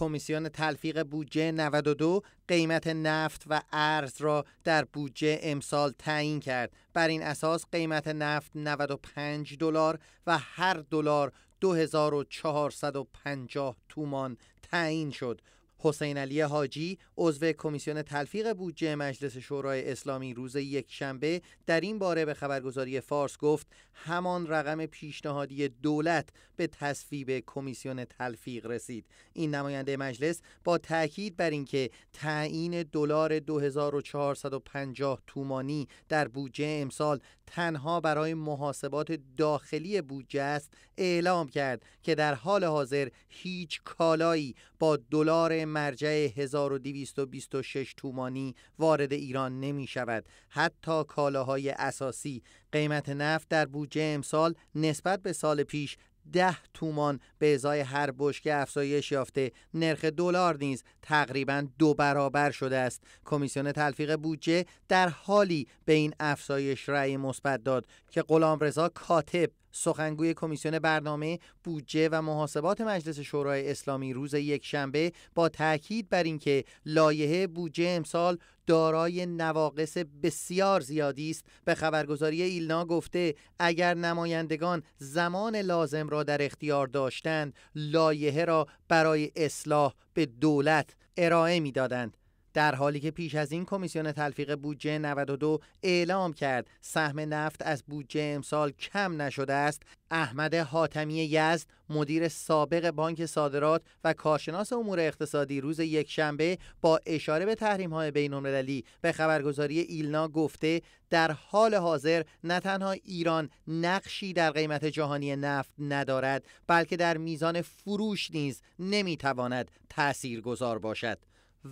کمیسیون تلفیق بودجه 92 قیمت نفت و ارز را در بودجه امسال تعیین کرد بر این اساس قیمت نفت 95 دلار و هر دلار 2450 تومان تعیین شد حسین علی حاجی عضو کمیسیون تلفیق بودجه مجلس شورای اسلامی روز یک شنبه، در این باره به خبرگزاری فارس گفت همان رقم پیشنهادی دولت به تصویب کمیسیون تلفیق رسید این نماینده مجلس با تاکید بر اینکه تعیین دلار 2450 تومانی در بودجه امسال تنها برای محاسبات داخلی بودجه است اعلام کرد که در حال حاضر هیچ کالایی با دلار مرجع 1226 تومانی وارد ایران نمی شود. حتی کالاهای اساسی قیمت نفت در بودجه امسال نسبت به سال پیش ده تومان به ازای هر بشکه افزایش یافته نرخ دلار نیز تقریبا دو برابر شده است کمیسیون تلفیق بودجه در حالی به این افزایش رأی مثبت داد که غلامرضا کاتب سخنگوی کمیسیون برنامه بودجه و محاسبات مجلس شورای اسلامی روز یکشنبه با تاکید بر اینکه لایحه بودجه امسال دارای نواقص بسیار زیادی است به خبرگزاری ایلنا گفته اگر نمایندگان زمان لازم را در اختیار داشتند لایحه را برای اصلاح به دولت ارائه میدادند در حالی که پیش از این کمیسیون تلفیق بودجه 92 اعلام کرد سهم نفت از بودجه امسال کم نشده است احمد حاتمی یزد مدیر سابق بانک صادرات و کارشناس امور اقتصادی روز یکشنبه با اشاره به تحریم های بین المللی به خبرگزاری ایلنا گفته در حال حاضر نه تنها ایران نقشی در قیمت جهانی نفت ندارد بلکه در میزان فروش نیز نمیتواند تأثیر گذار باشد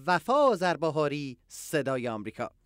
وفا زربهاری صدای آمریکا